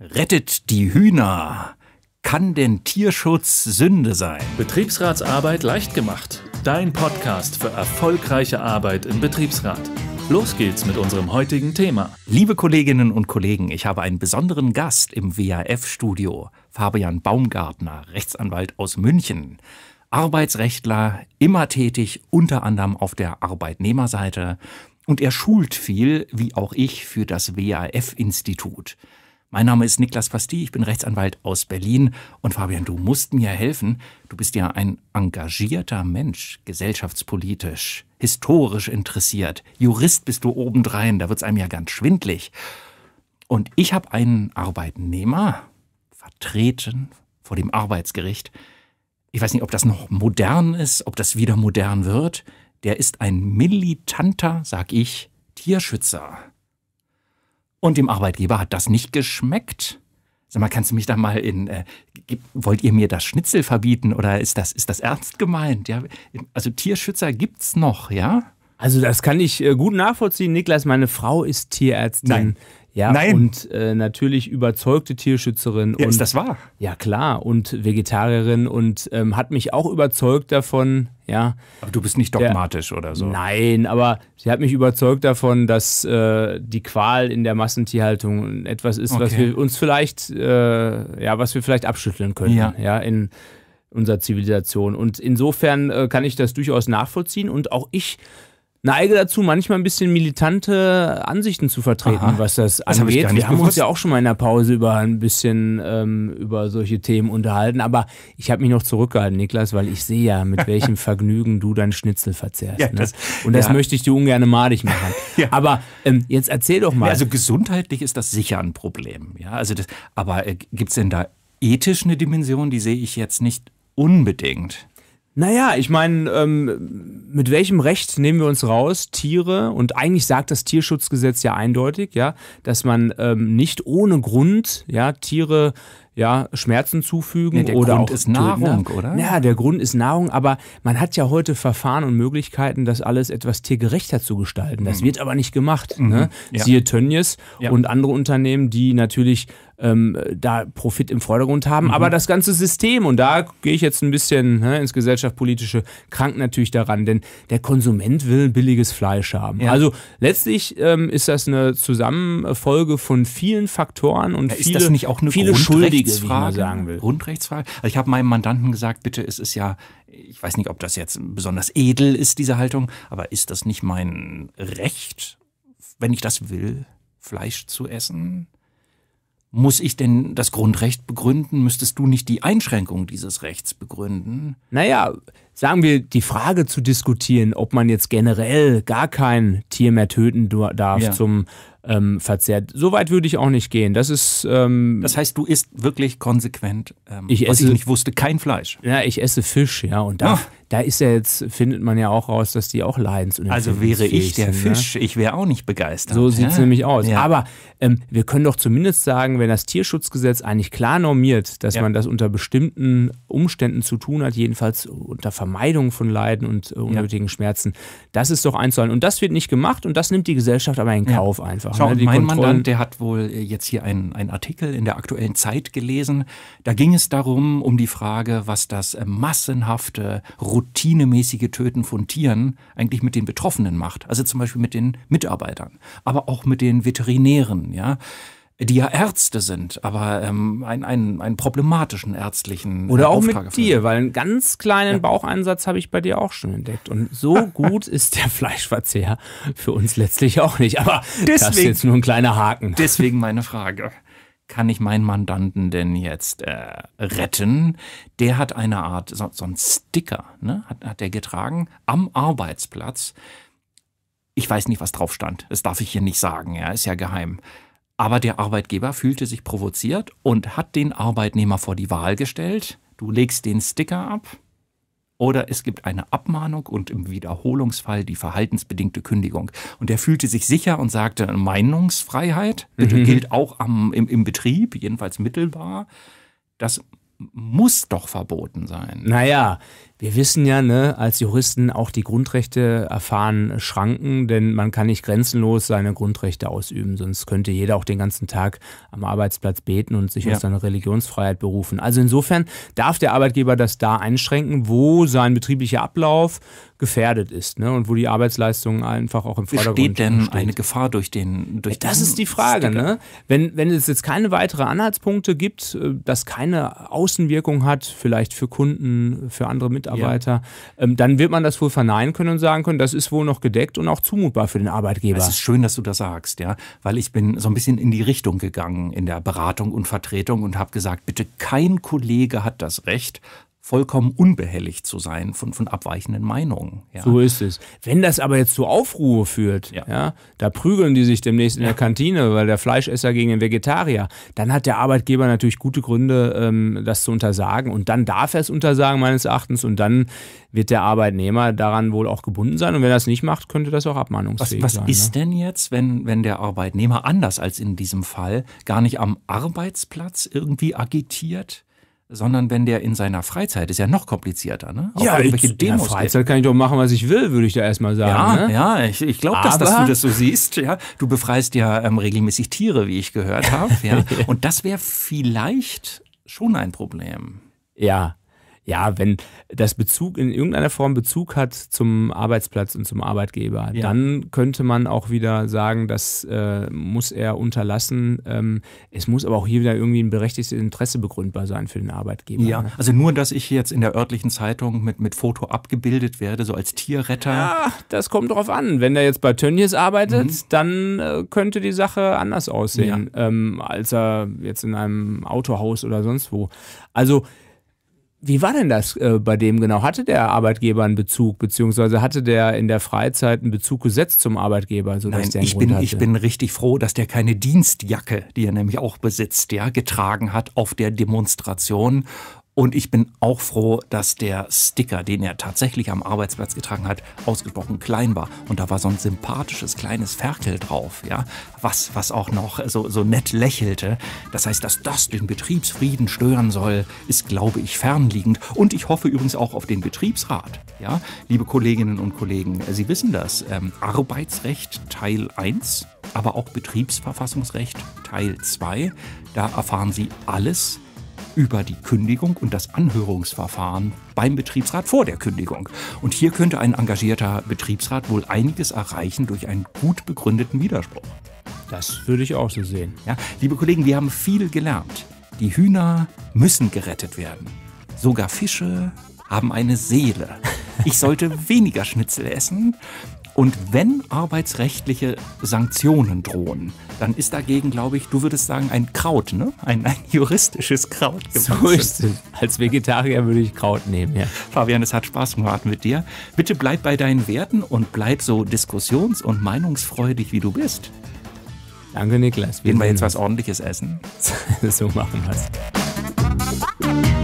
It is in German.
Rettet die Hühner! Kann denn Tierschutz Sünde sein? Betriebsratsarbeit leicht gemacht. Dein Podcast für erfolgreiche Arbeit im Betriebsrat. Los geht's mit unserem heutigen Thema. Liebe Kolleginnen und Kollegen, ich habe einen besonderen Gast im WAF-Studio. Fabian Baumgartner, Rechtsanwalt aus München. Arbeitsrechtler, immer tätig, unter anderem auf der Arbeitnehmerseite. Und er schult viel, wie auch ich, für das WAF-Institut. Mein Name ist Niklas Pasti, ich bin Rechtsanwalt aus Berlin. Und Fabian, du musst mir helfen. Du bist ja ein engagierter Mensch, gesellschaftspolitisch, historisch interessiert. Jurist bist du obendrein, da wird's einem ja ganz schwindlig. Und ich habe einen Arbeitnehmer vertreten vor dem Arbeitsgericht. Ich weiß nicht, ob das noch modern ist, ob das wieder modern wird. Der ist ein militanter, sag ich, Tierschützer. Und dem Arbeitgeber hat das nicht geschmeckt. Sag mal, kannst du mich da mal in. Äh, wollt ihr mir das Schnitzel verbieten oder ist das, ist das ernst gemeint? Ja, also Tierschützer gibt's noch, ja? Also das kann ich äh, gut nachvollziehen, Niklas. Meine Frau ist Tierärztin. Nein. Ja, Nein. und äh, natürlich überzeugte Tierschützerin. Ja, und, ist das wahr? Ja, klar. Und Vegetarierin und ähm, hat mich auch überzeugt davon, ja. Aber du bist nicht dogmatisch der, oder so. Nein, aber sie hat mich überzeugt davon, dass äh, die Qual in der Massentierhaltung etwas ist, okay. was wir uns vielleicht, äh, ja, was wir vielleicht abschütteln können, ja, ja in unserer Zivilisation. Und insofern äh, kann ich das durchaus nachvollziehen und auch ich neige dazu, manchmal ein bisschen militante Ansichten zu vertreten, Aha, was das, das angeht. wir haben uns ja auch schon mal in der Pause über ein bisschen ähm, über solche Themen unterhalten, aber ich habe mich noch zurückgehalten, Niklas, weil ich sehe ja, mit welchem Vergnügen du dein Schnitzel verzehrst. Ja, ne? das, Und das ja. möchte ich dir ungern madig machen. ja. Aber ähm, jetzt erzähl doch mal. also gesundheitlich ist das sicher ein Problem. Ja? Also das, aber äh, gibt es denn da ethisch eine Dimension, die sehe ich jetzt nicht unbedingt. Naja, ich meine, ähm, mit welchem Recht nehmen wir uns raus, Tiere, und eigentlich sagt das Tierschutzgesetz ja eindeutig, ja, dass man ähm, nicht ohne Grund ja, Tiere ja, Schmerzen zufügen nee, der oder Grund auch ist ne? Nahrung, töten. oder? Ja, der Grund ist Nahrung, aber man hat ja heute Verfahren und Möglichkeiten, das alles etwas tiergerechter zu gestalten. Das mhm. wird aber nicht gemacht. Mhm. Ne? Ja. Siehe Tönnies ja. und andere Unternehmen, die natürlich ähm, da Profit im Vordergrund haben, mhm. aber das ganze System, und da gehe ich jetzt ein bisschen ne, ins gesellschaftspolitische Krank natürlich daran, denn der Konsument will billiges Fleisch haben. Ja. Also letztlich ähm, ist das eine Zusammenfolge von vielen Faktoren und ja, viele, ist das nicht auch eine viele Schuldige. Grundrechtsfragen, sagen will. Grundrechtsfragen. Also ich habe meinem Mandanten gesagt, bitte, es ist ja, ich weiß nicht, ob das jetzt besonders edel ist, diese Haltung, aber ist das nicht mein Recht, wenn ich das will, Fleisch zu essen? Muss ich denn das Grundrecht begründen? Müsstest du nicht die Einschränkung dieses Rechts begründen? Naja, sagen wir, die Frage zu diskutieren, ob man jetzt generell gar kein Tier mehr töten darf ja. zum ähm, verzehrt. So weit würde ich auch nicht gehen. Das ist. Ähm, das heißt, du isst wirklich konsequent, ähm, ich was esse, ich nicht wusste, kein Fleisch. Ja, ich esse Fisch, ja, und darf, ah da ist ja jetzt, findet man ja auch raus, dass die auch leidens- und Also wäre ich der sind, ne? Fisch, ne? ich wäre auch nicht begeistert. So sieht es ja. Ne? nämlich aus. Ja. Aber ähm, wir können doch zumindest sagen, wenn das Tierschutzgesetz eigentlich klar normiert, dass ja. man das unter bestimmten Umständen zu tun hat, jedenfalls unter Vermeidung von Leiden und äh, unnötigen Schmerzen, das ist doch einzuhalten. Und das wird nicht gemacht und das nimmt die Gesellschaft aber in Kauf einfach. Schau, ne? mein Kontrollen Mandant, der hat wohl äh, jetzt hier einen, einen Artikel in der aktuellen Zeit gelesen. Da ging es darum, um die Frage, was das äh, massenhafte routinemäßige Töten von Tieren eigentlich mit den Betroffenen macht. Also zum Beispiel mit den Mitarbeitern, aber auch mit den Veterinären, ja die ja Ärzte sind, aber ähm, einen, einen, einen problematischen ärztlichen äh, Oder auch Auftrag mit dir, weil einen ganz kleinen ja. Baucheinsatz habe ich bei dir auch schon entdeckt. Und so gut ist der Fleischverzehr für uns letztlich auch nicht. Aber deswegen, das ist jetzt nur ein kleiner Haken. Deswegen meine Frage kann ich meinen Mandanten denn jetzt äh, retten? Der hat eine Art, so, so ein Sticker, ne? hat, hat er getragen, am Arbeitsplatz. Ich weiß nicht, was drauf stand. Das darf ich hier nicht sagen, ja, ist ja geheim. Aber der Arbeitgeber fühlte sich provoziert und hat den Arbeitnehmer vor die Wahl gestellt. Du legst den Sticker ab oder es gibt eine Abmahnung und im Wiederholungsfall die verhaltensbedingte Kündigung. Und er fühlte sich sicher und sagte, Meinungsfreiheit mhm. gilt auch am, im, im Betrieb, jedenfalls mittelbar. Das muss doch verboten sein. Naja, wir wissen ja, ne, als Juristen auch die Grundrechte erfahren Schranken, denn man kann nicht grenzenlos seine Grundrechte ausüben, sonst könnte jeder auch den ganzen Tag am Arbeitsplatz beten und sich ja. auf seine Religionsfreiheit berufen. Also insofern darf der Arbeitgeber das da einschränken, wo sein betrieblicher Ablauf gefährdet ist ne, und wo die Arbeitsleistung einfach auch im Vordergrund steht. denn steht. eine Gefahr durch den durch Das ist die Frage. Sticker. Ne? Wenn, wenn es jetzt keine weiteren Anhaltspunkte gibt, äh, das keine Außenwirkung hat, vielleicht für Kunden, für andere Mitarbeiter, Mitarbeiter, ja. ähm, dann wird man das wohl verneinen können und sagen können, das ist wohl noch gedeckt und auch zumutbar für den Arbeitgeber. Es ist schön, dass du das sagst, ja, weil ich bin so ein bisschen in die Richtung gegangen in der Beratung und Vertretung und habe gesagt, bitte kein Kollege hat das Recht, vollkommen unbehelligt zu sein von, von abweichenden Meinungen. Ja. So ist es. Wenn das aber jetzt zu Aufruhe führt, ja. ja. da prügeln die sich demnächst in der Kantine, weil der Fleischesser gegen den Vegetarier, dann hat der Arbeitgeber natürlich gute Gründe, ähm, das zu untersagen. Und dann darf er es untersagen, meines Erachtens. Und dann wird der Arbeitnehmer daran wohl auch gebunden sein. Und wenn er es nicht macht, könnte das auch abmahnungsfähig was, was sein. Was ist ne? denn jetzt, wenn, wenn der Arbeitnehmer anders als in diesem Fall gar nicht am Arbeitsplatz irgendwie agitiert? sondern wenn der in seiner Freizeit ist ja noch komplizierter, ne? Auch ja, ich, Demos. In der Freizeit geht. kann ich doch machen, was ich will, würde ich da erstmal sagen. Ja, ne? ja, ich, ich glaube, dass, dass, du das so siehst. Ja, du befreist ja ähm, regelmäßig Tiere, wie ich gehört habe. Ja? Und das wäre vielleicht schon ein Problem. Ja, ja, wenn das Bezug in irgendeiner Form Bezug hat zum Arbeitsplatz und zum Arbeitgeber, ja. dann könnte man auch wieder sagen, das äh, muss er unterlassen. Ähm, es muss aber auch hier wieder irgendwie ein berechtigtes Interesse begründbar sein für den Arbeitgeber. Ja, ne? also nur, dass ich jetzt in der örtlichen Zeitung mit, mit Foto abgebildet werde, so als Tierretter. Ja, das kommt drauf an. Wenn er jetzt bei Tönnies arbeitet, mhm. dann äh, könnte die Sache anders aussehen, ja. ähm, als er jetzt in einem Autohaus oder sonst wo. Also, wie war denn das äh, bei dem genau? Hatte der Arbeitgeber einen Bezug, beziehungsweise hatte der in der Freizeit einen Bezug gesetzt zum Arbeitgeber? So Nein, ich bin, ich bin richtig froh, dass der keine Dienstjacke, die er nämlich auch besitzt, ja, getragen hat auf der Demonstration und ich bin auch froh, dass der Sticker, den er tatsächlich am Arbeitsplatz getragen hat, ausgesprochen klein war. Und da war so ein sympathisches kleines Ferkel drauf, ja, was, was auch noch so, so nett lächelte. Das heißt, dass das den Betriebsfrieden stören soll, ist, glaube ich, fernliegend. Und ich hoffe übrigens auch auf den Betriebsrat. Ja, liebe Kolleginnen und Kollegen, Sie wissen das. Ähm, Arbeitsrecht Teil 1, aber auch Betriebsverfassungsrecht Teil 2. Da erfahren Sie alles über die Kündigung und das Anhörungsverfahren beim Betriebsrat vor der Kündigung. Und hier könnte ein engagierter Betriebsrat wohl einiges erreichen durch einen gut begründeten Widerspruch. Das würde ich auch so sehen. Ja, liebe Kollegen, wir haben viel gelernt. Die Hühner müssen gerettet werden. Sogar Fische haben eine Seele. Ich sollte weniger Schnitzel essen und wenn arbeitsrechtliche Sanktionen drohen, dann ist dagegen, glaube ich, du würdest sagen, ein Kraut, ne? ein, ein juristisches Kraut gewachsen. So ist es. Als Vegetarier würde ich Kraut nehmen, ja. Fabian, es hat Spaß gemacht mit dir. Bitte bleib bei deinen Werten und bleib so diskussions- und meinungsfreudig, wie du bist. Danke, Niklas. Wir Gehen wir jetzt was Ordentliches essen? so machen wir es.